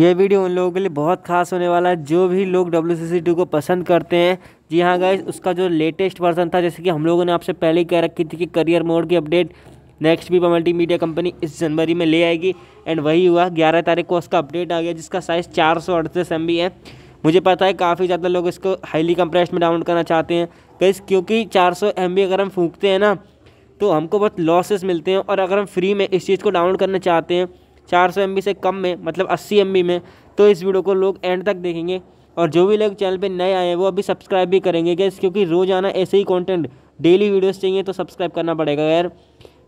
ये वीडियो उन लोगों के लिए बहुत खास होने वाला है जो भी लोग डब्ल्यू को पसंद करते हैं जी हाँ गाइज उसका जो लेटेस्ट वर्जन था जैसे कि हम लोगों ने आपसे पहले ही कह रखी थी कि करियर मोड की अपडेट नेक्स्ट भी मीडिया कंपनी इस जनवरी में ले आएगी एंड वही हुआ ग्यारह तारीख को उसका अपडेट आ गया जिसका साइज़ चार सौ अड़तीस एम बी है मुझे पता है काफ़ी ज़्यादा लोग इसको हाईली कंप्रेस्ड में डाउनलोड करना चाहते हैं गैस क्योंकि चार सौ एम बी अगर हम फूकते हैं ना तो हमको बहुत लॉसेस मिलते हैं और अगर हम फ्री में इस चीज़ को डाउनलोड करना चाहते हैं चार सौ से कम में मतलब अस्सी एम में तो इस वीडियो को लोग एंड तक देखेंगे और जो भी लोग चैनल पे नए आए हैं वो अभी सब्सक्राइब भी करेंगे गैस क्योंकि रोज़ाना ऐसे ही कंटेंट डेली वीडियोस चाहिए तो सब्सक्राइब करना पड़ेगा यार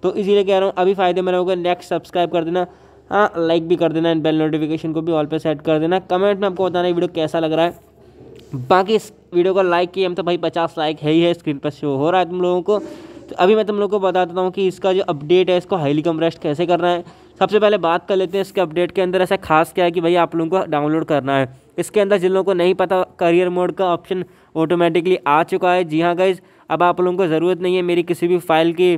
तो इसीलिए कह रहा हूँ अभी फ़ायदेमंद रहोगे नेक्स्ट सब्सक्राइब कर देना हाँ लाइक भी कर देना एंड बेल नोटिफिकेशन को भी ऑल पे सेट कर देना कमेंट में आपको बताना वीडियो कैसा लग रहा है बाकी इस वीडियो को लाइक किए हम तो भाई पचास लाइक है ही है स्क्रीन पर शो हो रहा है तुम लोगों को तो अभी मैं तुम लोग को बता देता हूँ कि इसका जो अपडेट है इसको हाईली कंप्रेस्ड कैसे करना है सबसे पहले बात कर लेते हैं इसके अपडेट के अंदर ऐसा खास क्या है कि भाई आप लोगों को डाउनलोड करना है इसके अंदर जिन लोगों को नहीं पता करियर मोड का ऑप्शन ऑटोमेटिकली आ चुका है जी हाँ गाइज़ अब आप लोगों को ज़रूरत नहीं है मेरी किसी भी फाइल की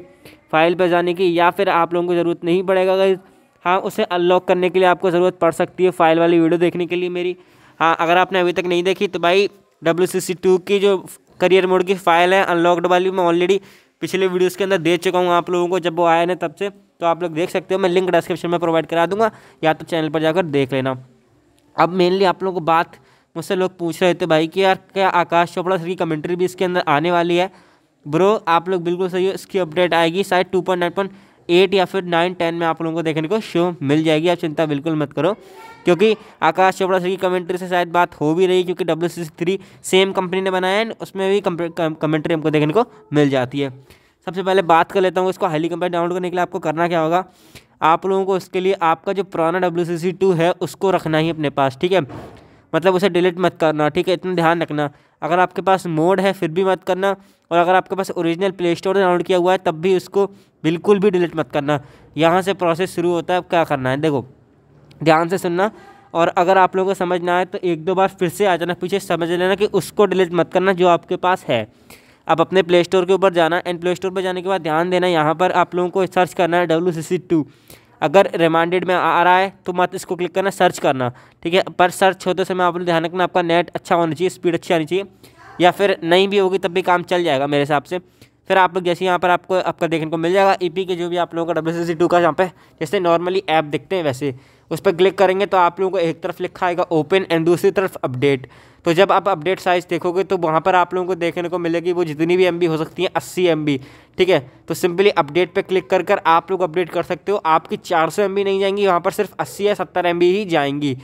फाइल पर जाने की या फिर आप लोगों को ज़रूरत नहीं पड़ेगा गाइज़ हाँ उसे अनलॉक करने के लिए आपको ज़रूरत पड़ सकती है फाइल वाली वीडियो देखने के लिए मेरी हाँ अगर आपने अभी तक नहीं देखी तो भाई डब्ल्यू की जो करियर मोड की फ़ाइल है अनलॉकड वाली मैं ऑलरेडी पिछले वीडियोस के अंदर दे चुका हूँ आप लोगों को जब वो आया ना तब से तो आप लोग देख सकते हो मैं लिंक डिस्क्रिप्शन में प्रोवाइड करा दूंगा या तो चैनल पर जाकर देख लेना अब मेनली आप लोगों को बात मुझसे लोग पूछ रहे थे भाई कि यार क्या आकाश चोपड़ा सर की कमेंट्री भी इसके अंदर आने वाली है ब्रो आप लोग बिल्कुल सही हो इसकी अपडेट आएगी शायद two point nine point eight या फिर नाइन टेन में आप लोगों को देखने को शो मिल जाएगी आप चिंता बिल्कुल मत करो क्योंकि आकाश चोपड़ा सर की कमेंट्री से शायद बात हो भी रही क्योंकि W C three same company ने बनाया है उसमें भी कमेंट्री हमको देखने को मिल जाती है सबसे पहले बात कर लेता हूँ इसको हाईली कंपेयर डाउनलोड करने के लिए आपको करना क्या होगा आप लोगों को उसके लिए आपका जो पुराना डब्ल्यू सी सी टू है उसको रखना ही अपने पास ठीक है मतलब उसे डिलीट मत करना ठीक है इतना ध्यान रखना अगर आपके पास मोड है फिर भी मत करना और अगर आपके पास ओरिजिनल प्ले स्टोर डाउनलोड किया हुआ है तब भी उसको बिल्कुल भी डिलीट मत करना यहाँ से प्रोसेस शुरू होता है अब क्या करना है देखो ध्यान से सुनना और अगर आप लोगों को समझ ना आए तो एक दो बार फिर से आ जाना पीछे समझ लेना कि उसको डिलीट मत करना जो आपके पास है अब अपने प्ले स्टोर के ऊपर जाना एंड प्ले स्टोर पर जाने के बाद ध्यान देना यहाँ पर आप लोगों को सर्च करना है डब्ल्यू सी सी टू अगर रिमांडेड में आ रहा है तो मत इसको क्लिक करना सर्च करना ठीक है पर सर्च होते समय आप लोग ध्यान रखना आपका नेट अच्छा होना चाहिए स्पीड अच्छी आनी चाहिए या फिर नहीं भी होगी तब भी काम चल जाएगा मेरे हिसाब से फिर आप लोग जैसे यहाँ पर आपको आपका देखने को मिल जाएगा ई e के जो भी आप लोगों का डब्ल्यू सी टू का यहाँ पे जैसे नॉर्मली ऐप दिखते हैं वैसे उस पर क्लिक करेंगे तो आप लोगों को एक तरफ लिखा आएगा ओपन एंड दूसरी तरफ अपडेट तो जब आप अपडेट साइज़ देखोगे तो वहाँ पर आप लोगों को देखने को मिलेगी वो जितनी भी एम हो सकती है अस्सी एम ठीक है तो सिंपली अपडेट पे क्लिक कर कर आप लोग अपडेट कर सकते हो आपकी चार सौ नहीं जाएंगी वहाँ पर सिर्फ अस्सी या सत्तर एम ही जाएंगी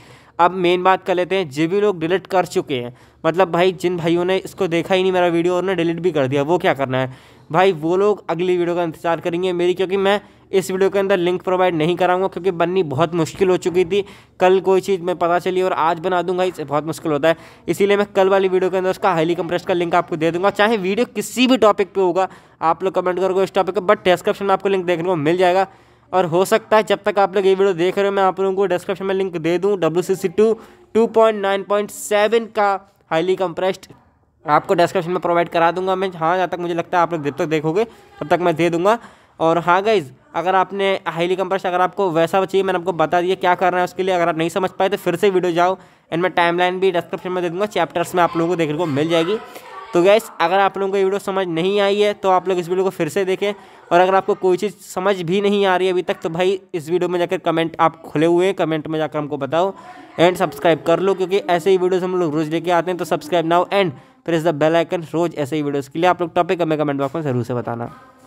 अब मेन बात कर लेते हैं जो भी लोग डिलीट कर चुके हैं मतलब भाई जिन भाइयों ने इसको देखा ही नहीं मेरा वीडियो उन्होंने डिलीट भी कर दिया वो क्या करना है भाई वो लोग अगली वीडियो का इंतजार करेंगे मेरी क्योंकि मैं इस वीडियो के अंदर लिंक प्रोवाइड नहीं कराऊंगा क्योंकि बननी बहुत मुश्किल हो चुकी थी कल कोई चीज़ मैं पता चली और आज बना दूंगा इसे बहुत मुश्किल होता है इसीलिए मैं कल वाली वीडियो के अंदर उसका हाईली कंप्रेस का लिंक आपको दे दूंगा चाहे वीडियो किसी भी टॉपिक पर होगा आप लोग कमेंट करोगे इस टॉपिक पर बट डिस्क्रिप्शन में आपको लिंक देखने को मिल जाएगा और हो सकता है जब तक आप लोग ये वीडियो देख रहे हो मैं आप लोगों को डिस्क्रिप्शन में लिंक दे दूँ W C C two two point nine point seven का हाईली कंप्रेस्ड आपको डिस्क्रिप्शन में प्रोवाइड करा दूंगा मैं हाँ जहाँ तक मुझे लगता है आप लोग जब तक देखोगे तब तक मैं दे दूंगा और हाँ गाइज अगर आपने हाईली कंप्रेस्ड अगर आपको वैसा चाहिए मैंने आपको बता दिया क्या करना है उसके लिए अगर आप नहीं समझ पाए तो फिर से वीडियो जाओ एंड मैं टाइमलाइन भी डिस्क्रिप्शन में दे दूंगा चैप्टर्स में आप लोगों को देखने को मिल जाएगी तो गैस अगर आप लोगों को ये वीडियो समझ नहीं आई है तो आप लोग इस वीडियो को फिर से देखें और अगर आपको कोई चीज़ समझ भी नहीं आ रही है अभी तक तो भाई इस वीडियो में जाकर कमेंट आप खुले हुए हैं कमेंट में जाकर हमको बताओ एंड सब्सक्राइब कर लो क्योंकि ऐसे ही वीडियोज़ हम लोग रोज़ लेके आते हैं तो subscribe now and press the bell icon रोज़ ऐसे ही वीडियोज़ के लिए आप लोग टॉपिक हमें कमेंट बॉक्स में ज़रूर से बताना